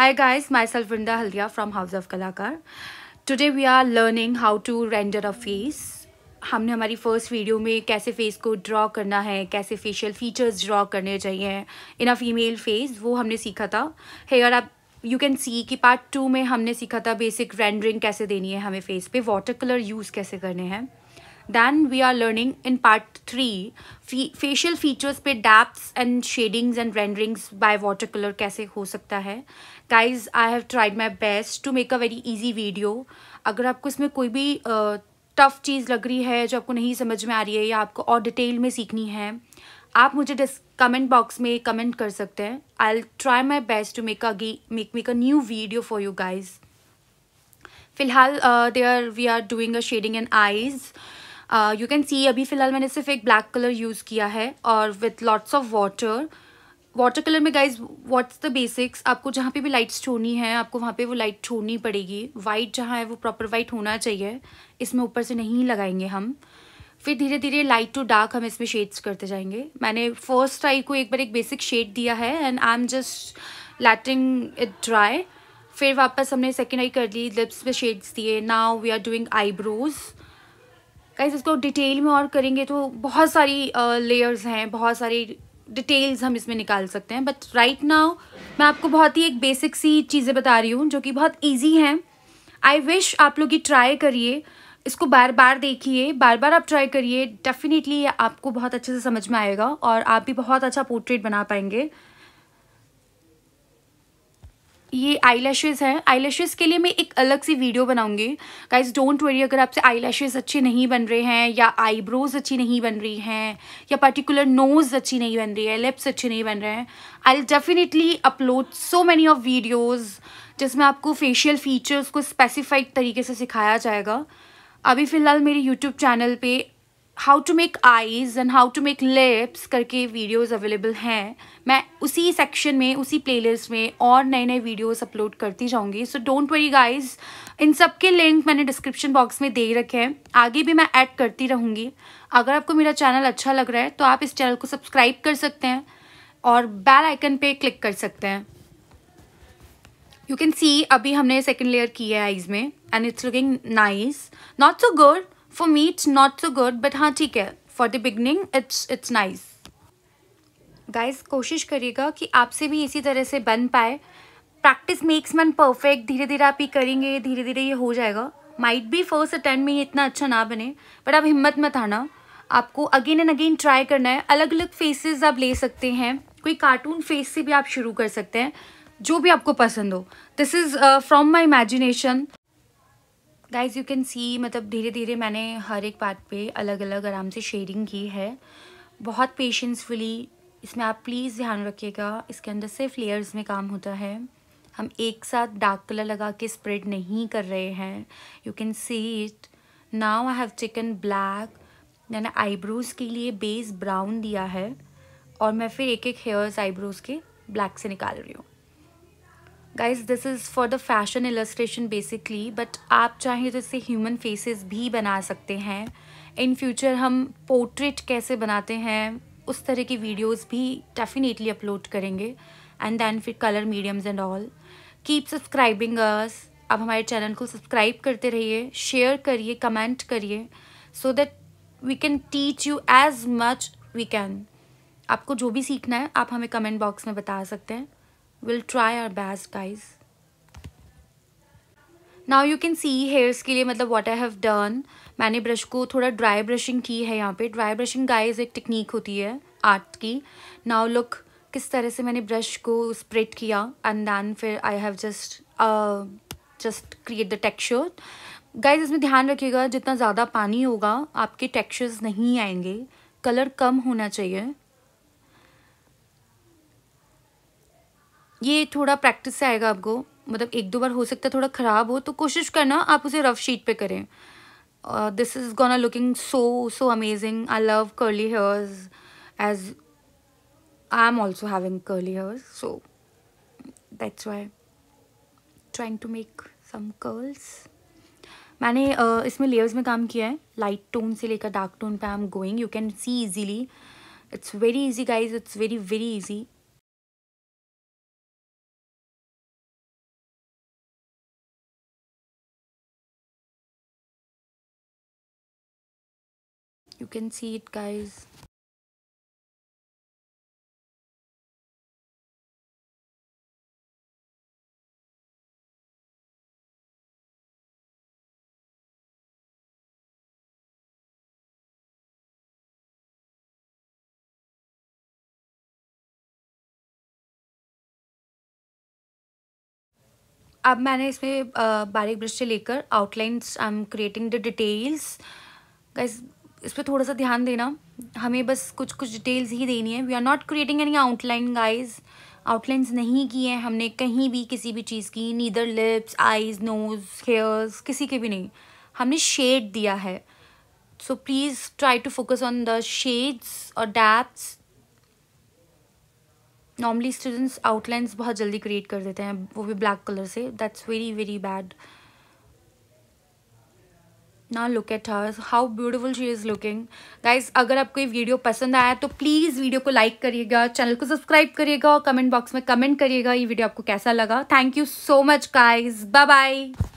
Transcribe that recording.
Hi guys, myself Vrinda Haldia from House of Kalakar. Today we are learning how to render a face. हमने हमारी first video में कैसे face को draw करना है कैसे फेशियल फीचर्स ड्रॉ करने चाहिए इन अ फीमेल फेस वो हमने सीखा था हेयर आप यू कैन सी कि पार्ट टू में हमने सीखा था बेसिक रेंडरिंग कैसे देनी है हमें फेस पे वाटर कलर यूज़ कैसे करने हैं then we are learning in part three facial features पे depths and shadings and renderings by water colour कैसे हो सकता है guys I have tried my best to make a very easy video अगर आपको इसमें कोई भी टफ़ uh, चीज़ लग रही है जो आपको नहीं समझ में आ रही है या आपको और डिटेल में सीखनी है आप मुझे डिस कमेंट बॉक्स में कमेंट कर सकते हैं I'll try my best to make a make make a new video for you guys फिलहाल they are we are doing a shading and eyes you can see अभी फ़िलहाल मैंने सिर्फ एक ब्लैक कलर यूज़ किया है और with lots of water water colour में गाइज व्हाट्स द बेसिक्स आपको जहाँ पे भी लाइट्स छोड़नी है आपको वहाँ पे वो लाइट छोड़नी पड़ेगी वाइट जहाँ है वो प्रॉपर वाइट होना चाहिए इसमें ऊपर से नहीं लगाएंगे हम फिर धीरे धीरे लाइट टू डार्क हम इसमें शेड्स करते जाएंगे मैंने फर्स्ट आई को एक बार एक बेसिक शेड दिया है and I am just letting it dry फिर वापस हमने सेकेंड आई कर ली लिप्स पे शेड्स दिए now we are doing eyebrows guys इसको डिटेल में और करेंगे तो बहुत सारी लेयर्स हैं बहुत सारी डिटेल्स हम इसमें निकाल सकते हैं बट राइट नाउ मैं आपको बहुत ही एक बेसिक सी चीज़ें बता रही हूँ जो कि बहुत ईजी हैं आई विश आप लोग ये ट्राई करिए इसको बार बार देखिए बार बार आप ट्राई करिए डेफिनेटली आपको बहुत अच्छे से समझ में आएगा और आप भी बहुत अच्छा पोर्ट्रेट बना पाएंगे ये आई लैशेज़ हैं आई लैशेज़ के लिए मैं एक अलग सी वीडियो बनाऊंगी गाइज डोंट वरी अगर आपसे आई लैशेज़ अच्छे नहीं बन रहे हैं या आईब्रोज़ अच्छी नहीं बन रही हैं या पर्टिकुलर नोज़ अच्छी नहीं बन रही है लिप्स अच्छे नहीं बन रहे हैं I definitely upload so many of videos जिसमें आपको फेशियल फ़ीचर्स को स्पेसिफाइड तरीके से सिखाया जाएगा अभी फ़िलहाल मेरे यूट्यूब चैनल पर how to make eyes and how to make lips करके वीडियोज़ अवेलेबल हैं मैं उसी सेक्शन में उसी लिस्ट में और नए नए वीडियोज़ अपलोड करती जाऊँगी सो डोंट वरी गाइज इन सब के लिंक मैंने डिस्क्रिप्शन बॉक्स में दे रखे हैं आगे भी मैं ऐड करती रहूँगी अगर आपको मेरा चैनल अच्छा लग रहा है तो आप इस चैनल को सब्सक्राइब कर सकते हैं और बेल आइकन पे क्लिक कर सकते हैं यू कैन सी अभी हमने सेकेंड लेयर की है आइज़ में and it's looking nice not so good for me it's not so good but हाँ ठीक है for the beginning it's it's nice guys कोशिश करिएगा कि आपसे भी इसी तरह से बन पाए प्रैक्टिस मेक्स मन परफेक्ट धीरे धीरे आप ये करेंगे धीरे धीरे ये हो जाएगा माइट भी फर्स्ट अटेंड में ये इतना अच्छा ना बने बट आप हिम्मत मत आना आपको अगेन एंड अगेन ट्राई करना है अलग अलग फेसेस आप ले सकते हैं कोई कार्टून फेस से भी आप शुरू कर सकते हैं जो भी आपको पसंद हो this is from my imagination guys you can see मतलब धीरे धीरे मैंने हर एक पार्ट पे अलग अलग आराम से शेडिंग की है बहुत पेशेंसफुली इसमें आप प्लीज़ ध्यान रखिएगा इसके अंदर सिर्फ लेयर्स में काम होता है हम एक साथ डार्क कलर लगा के स्प्रेड नहीं कर रहे हैं you can see it now I have taken black मैंने आईब्रोज़ के लिए बेस ब्राउन दिया है और मैं फिर एक एक हेयर्स आईब्रोज़ के ब्लैक से निकाल रही हूँ guys this is for the fashion illustration basically but आप चाहें तो इससे ह्यूमन फेसेस भी बना सकते हैं इन फ्यूचर हम पोर्ट्रेट कैसे बनाते हैं उस तरह की वीडियोस भी डेफिनेटली अपलोड करेंगे एंड दैन फिर colour mediums and all keep subscribing us आप हमारे चैनल को सब्सक्राइब करते रहिए शेयर करिए कमेंट करिए so that we can teach you as much we can आपको जो भी सीखना है आप हमें कमेंट बॉक्स में बता सकते हैं will try our best guys now you can see hairs के लिए मतलब वॉट आई हैव डन मैंने ब्रश को थोड़ा ड्राई ब्रशिंग की है यहाँ पे ड्राई ब्रशिंग गाइज़ एक टेक्निक होती है आर्ट की नाउ लुक किस तरह से मैंने ब्रश को स्प्रेड किया एंड दैन फिर I have just just create the texture guys इसमें ध्यान रखिएगा जितना ज़्यादा पानी होगा आपके टेक्स्चर्स नहीं आएंगे कलर कम होना चाहिए ये थोड़ा प्रैक्टिस से आएगा आपको मतलब एक दो बार हो सकता है थोड़ा ख़राब हो तो कोशिश करना आप उसे रफ शीट पे करें this is gone are looking so so amazing I love curly hairs as I am also having curly hairs so that's why trying to make some curls मैंने uh, इसमें लेयर्स में काम किया है light tone से लेकर dark tone पे I am going you can see easily it's very easy guys it's very very easy you can see it guys अब मैंने इसमें बारीक ब्रश से लेकर outlines I am creating the details guys इस पर थोड़ा सा ध्यान देना हमें बस कुछ कुछ डिटेल्स ही देनी है we are not creating any outline guys outlines नहीं की हैं हमने कहीं भी किसी भी चीज़ की neither lips eyes nose hairs किसी के भी नहीं हमने शेड दिया है so please try to focus on the shades और डैप्स नॉर्मली स्टूडेंट्स आउटलाइंस बहुत जल्दी क्रिएट कर देते हैं वो भी ब्लैक कलर से दैट्स वेरी वेरी बैड ना look at her how beautiful she is looking guys अगर आपको ये वीडियो पसंद आया तो प्लीज़ वीडियो को लाइक करिएगा चैनल को सब्सक्राइब करिएगा और कमेंट बॉक्स में कमेंट करिएगा ये वीडियो आपको कैसा लगा thank you so much guys bye bye